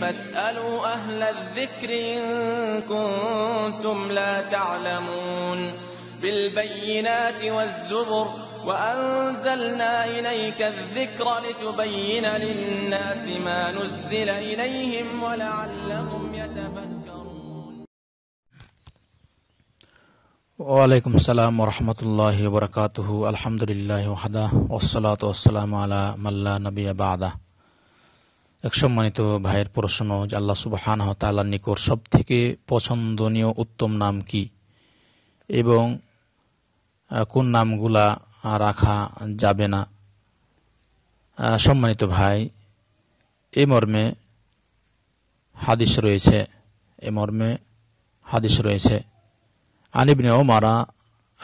فاسألوا أهل الذكر إن كنتم لا تعلمون بالبينات والزبر وأنزلنا إليك الذكر لتبين للناس ما نزل إليهم ولعلهم يتفكرون وعليكم السلام ورحمة الله وبركاته الحمد لله وحده والصلاة والسلام على من لا نبي بعده এক সম্মানিত ভাইয়ের প্রশ্ন যে আল্লাহ সুবাহান তাল্লার নিকট সব থেকে পছন্দনীয় উত্তম নাম কি এবং কোন নামগুলা রাখা যাবে না সম্মানিত ভাই এ মর্মে হাদিস রয়েছে এ মর্মে হাদিস রয়েছে আনিবনে মারা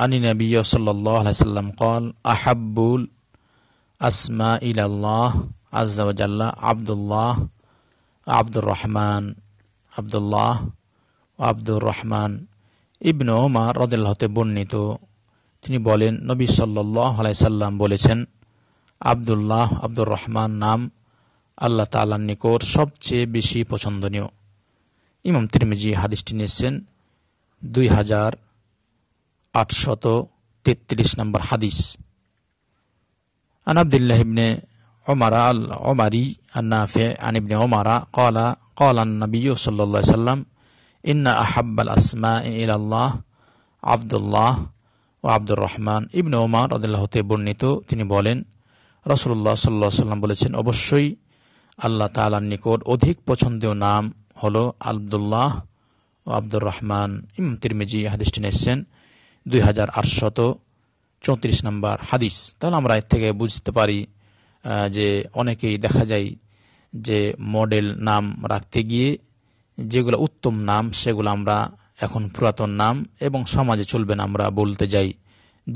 আনি নবী সাল্লাহ সাল্লাম কল আহাব্বুল আসমা ইলাল্লাহ আজাল্লাহ আবদুল্লাহ আব্দুর রহমান আবদুল্লাহ আব্দুর রহমান ইবনে ওমা রদুল্লাহতে বর্ণিত তিনি বলেন নবী সাল্লাহ আলাইসাল্লাম বলেছেন আবদুল্লাহ আব্দুর রহমান নাম আল্লাহ তালার নিকট সবচেয়ে বেশি পছন্দনীয় ইমাম তিরমিজি হাদিসটি নিয়েছেন দুই হাজার আটশত তেত্রিশ নম্বর হাদিস আন ইবনে عمر العمري النافع عن ابن عمر قال قال النبي صلى الله عليه وسلم إن أحب الأسماء إلى الله عبد الله ও আব্দুর রহমান ইবনে ওমার আদাল্লাহতে বর্ণিত তিনি বলেন রসুল্লাহ সাল্লাহ সাল্লাম বলেছেন অবশ্যই আল্লাহ তালার নিকট অধিক পছন্দীয় নাম হল আবদুল্লাহ ও আব্দুর রহমান ইম তিরমিজি হাদিসটি নিয়েছেন দুই হাজার আটশত চৌত্রিশ নম্বর হাদিস তাহলে আমরা এর থেকে বুঝতে পারি যে অনেকেই দেখা যায় যে মডেল নাম রাখতে গিয়ে যেগুলো উত্তম নাম সেগুলো আমরা এখন পুরাতন নাম এবং সমাজে চলবে না আমরা বলতে যাই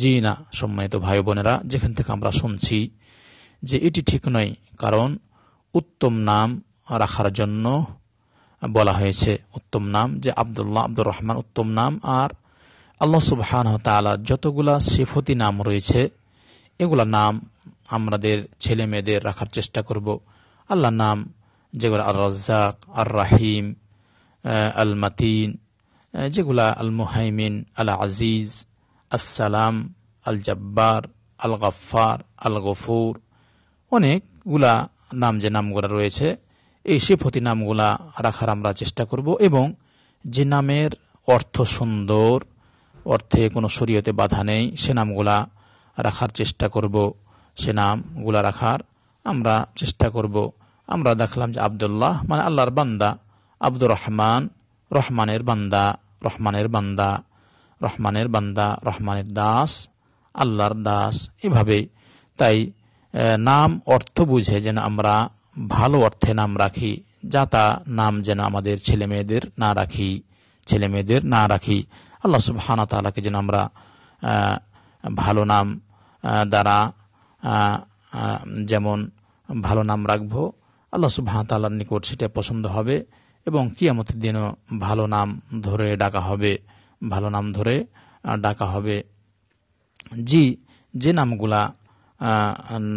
জি না সম্মানিত ভাই বোনেরা যেখান থেকে আমরা শুনছি যে এটি ঠিক নয় কারণ উত্তম নাম রাখার জন্য বলা হয়েছে উত্তম নাম যে আবদুল্লাহ আব্দুর রহমান উত্তম নাম আর আল্লাহ সুবাহ যতগুলা সিফতি নাম রয়েছে এগুলা নাম আমাদের ছেলে মেয়েদের রাখার চেষ্টা করব আল্লাহর নাম যেগুলো আর রাজ্জাক আর রাহিম আল মাতিন যেগুলা আল মুহাইমিন আল আজিজ আসসালাম আল জব্বার আল গফার আল গফুর অনেকগুলা নাম যে নামগুলা রয়েছে এই সেফতি নামগুলা রাখার আমরা চেষ্টা করব এবং যে নামের অর্থ সুন্দর অর্থে কোনো শরীয়তে বাধা নেই সে নামগুলা রাখার চেষ্টা করব সে নামগুলা রাখার আমরা চেষ্টা করব আমরা দেখলাম যে আবদুল্লাহ মানে আল্লাহর বান্দা আব্দুর রহমান রহমানের বান্দা রহমানের বান্দা রহমানের বান্দা রহমানের দাস আল্লাহর দাস এভাবে তাই নাম অর্থ বুঝে যেন আমরা ভালো অর্থে নাম রাখি যা তা নাম যেন আমাদের ছেলে মেয়েদের না রাখি ছেলে মেয়েদের না রাখি আল্লাহ সুবাহানা তালাকে যেন আমরা ভালো নাম দ্বারা যেমন ভালো নাম রাখবো আল্লাহ সুবাহতাল্লার নিকট সেটা পছন্দ হবে এবং কিয়ামতের দিনও ভালো নাম ধরে ডাকা হবে ভালো নাম ধরে ডাকা হবে জি যে নামগুলা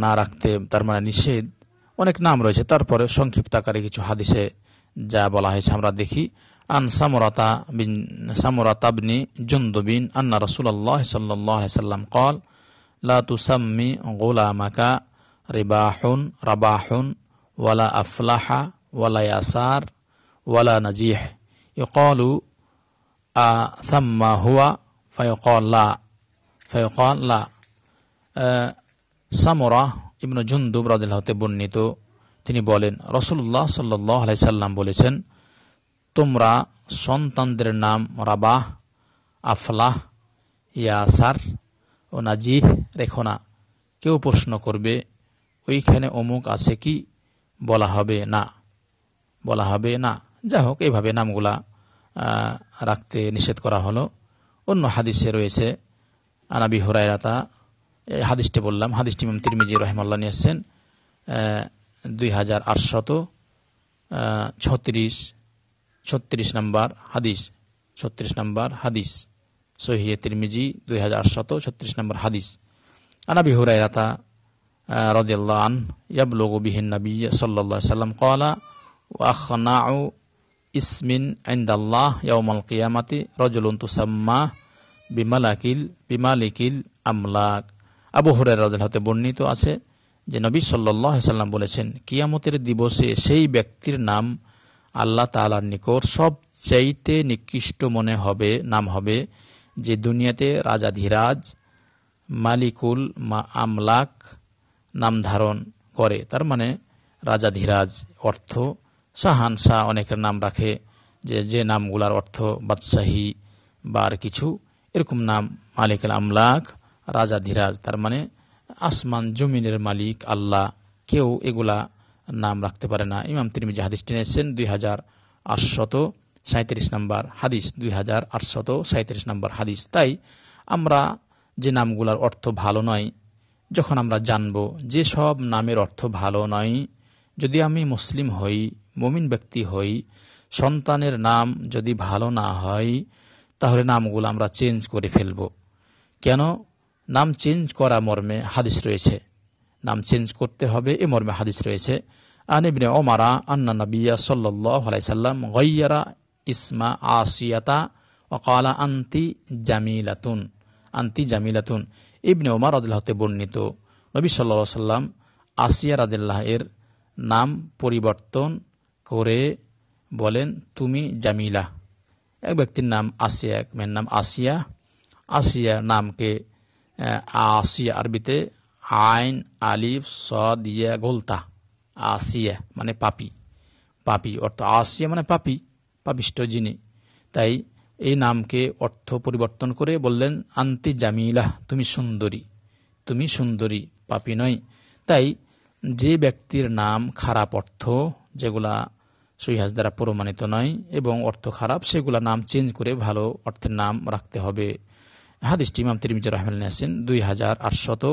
না রাখতে তার মানে নিষেধ অনেক নাম রয়েছে তারপরে সংক্ষিপ্ত আকারে কিছু হাদিসে যা বলা হয়েছে আমরা দেখি আন সামরাতা বিন সামরাতাবনি জুন্দুবিন আন্না রসুল্লাহ সাল্লাহ সাল্লাম কল لا تسمي غلامك رباح رباح ولا أفلح ولا يسار ولا نجيح يقال آه، ثم هو فيقال لا فيقال لا أه سمرة ইবনু জুন্দুব রাদিল্লাহ হতে বর্ণিত তিনি বলেন রসুল্লাহ সাল্লাহ আলাই সাল্লাম বলেছেন তোমরা সন্তানদের নাম রাবাহ আফলাহ ইয়াসার ও নাজিহ রেখো না কেউ প্রশ্ন করবে ওইখানে অমুক আছে কি বলা হবে না বলা হবে না যা হোক এভাবে নামগুলা রাখতে নিষেধ করা হলো অন্য হাদিসে রয়েছে আনাবি হরাইরাতা এই হাদিসটি বললাম হাদিসটি ইমাম তিরমিজি রহমাল্লা নিয়েছেন দুই হাজার আটশত ছত্রিশ ছত্রিশ নম্বর হাদিস ছত্রিশ নম্বর হাদিস সহিয়ে তিরমিজি দুই হাজার আটশত ছত্রিশ নম্বর হাদিস আনাবি রাতা রদিয়াল্লাহ আন ইয়াবলগু বিহিন নবী সাল্লা সাল্লাম কলা ওয়াখনাউ ইসমিন আইন্দাল্লাহ ইয়াউমাল কিয়ামাতি রজলুন তুসাম্মা বিমালাকিল বিমালিকিল আমলাক আবু হুরাইরাদের হাতে বর্ণিত আছে যে নবী সাল্লাহ সাল্লাম বলেছেন কিয়ামতের দিবসে সেই ব্যক্তির নাম আল্লাহ তালার নিকট সব চাইতে নিকৃষ্ট মনে হবে নাম হবে যে দুনিয়াতে রাজাধিরাজ মালিকুল মা আমলাক নাম ধারণ করে তার মানে রাজাধিরাজ অর্থ শাহান শাহ অনেকের নাম রাখে যে যে নামগুলার অর্থ বাদশাহী বা আর কিছু এরকম নাম মালিকুল আমলাক রাজাধিরাজ তার মানে আসমান জমিনের মালিক আল্লাহ কেউ এগুলা নাম রাখতে পারে না ইমাম তিরমিজি হাদিস টেনেছেন দুই হাজার আটশত সাঁত্রিশ নম্বর হাদিস দুই হাজার আটশত সাঁত্রিশ নম্বর হাদিস তাই আমরা যে নামগুলোর অর্থ ভালো নয় যখন আমরা জানব যে সব নামের অর্থ ভালো নয় যদি আমি মুসলিম হই মমিন ব্যক্তি হই সন্তানের নাম যদি ভালো না হয় তাহলে নামগুলো আমরা চেঞ্জ করে ফেলব কেন নাম চেঞ্জ করা মর্মে হাদিস রয়েছে নাম চেঞ্জ করতে হবে এ মর্মে হাদিস রয়েছে আনিবনে অমারা আন্না নবিয়া সাল্লাই আলাইসাল্লাম গইয়ারা ইসমা আসিয়াতা অকালা আন্তি জামিলাতুন আন্তি জামিলাতুন ইবনে ওমার আদুল্লাহতে বর্ণিত নবী সাল্লা সাল্লাম আসিয়া রাদিল্লাহ এর নাম পরিবর্তন করে বলেন তুমি জামিলা এক ব্যক্তির নাম আসিয়া এক মেয়ের নাম আসিয়া আসিয়া নামকে আসিয়া আরবিতে আইন আলিফ সদিয়া গোলতা আসিয়া মানে পাপি পাপি অর্থাৎ আসিয়া মানে পাপি পাবিষ্ট যিনি তাই এই নামকে অর্থ পরিবর্তন করে বললেন আন্তি জামিলাহ তুমি সুন্দরী তুমি সুন্দরী পাপি নয় তাই যে ব্যক্তির নাম খারাপ অর্থ যেগুলা সহিহাজ দ্বারা প্রমাণিত নয় এবং অর্থ খারাপ সেগুলা নাম চেঞ্জ করে ভালো অর্থের নাম রাখতে হবে হাদিসটি ইমাম তিরমিজুর রহমান নাসিন দুই হাজার আটশত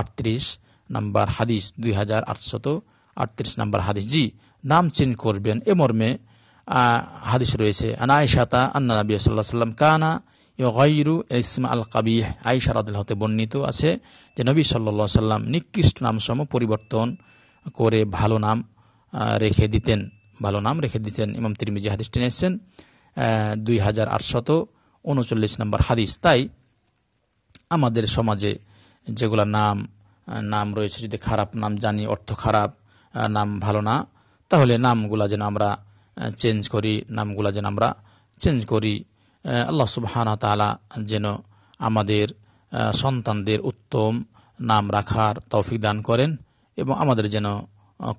আটত্রিশ নাম্বার হাদিস দুই হাজার আটশত আটত্রিশ নাম্বার হাদিস জি নাম চেঞ্জ করবেন এ মর্মে হাদিস রয়েছে আনায়শাতা আন্না নবী সাল্লাহ সাল্লাম কানা ইয়গাইরু ইসমা আল কাবিহ আইসা রাদিল হতে বর্ণিত আছে যে নবী সাল্লা সাল্লাম নিকৃষ্ট নামসম পরিবর্তন করে ভালো নাম রেখে দিতেন ভালো নাম রেখে দিতেন ইমাম তিরমিজি হাদিসটি নিয়েছেন দুই হাজার আটশত উনচল্লিশ নম্বর হাদিস তাই আমাদের সমাজে যেগুলো নাম নাম রয়েছে যদি খারাপ নাম জানি অর্থ খারাপ নাম ভালো না তাহলে নামগুলা যেন আমরা চেঞ্জ করি নামগুলা যেন আমরা চেঞ্জ করি আল্লাহ সুবাহানা তালা যেন আমাদের সন্তানদের উত্তম নাম রাখার তৌফিক দান করেন এবং আমাদের যেন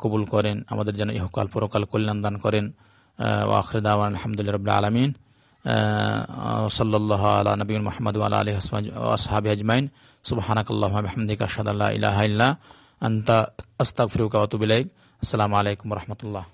কবুল করেন আমাদের যেন ইহকাল পরকাল কল্যাণ দান করেন ওয়াখরদাওয়ান আলহামদুলিল্লাহ রবাহ আলমিন সাল্লাহ আলা নবীন মোহাম্মদ আল্লাহ আলী হাসমাজ আসহাবি আজমাইন সুবাহানাকাল্লাহ আহমদিকা সাদাল্লাহ ইলাহ ইল্লা আন্তা আস্তাক ফিরুকা অতুবিলাইক আসসালামু আলাইকুম রহমতুল্লাহ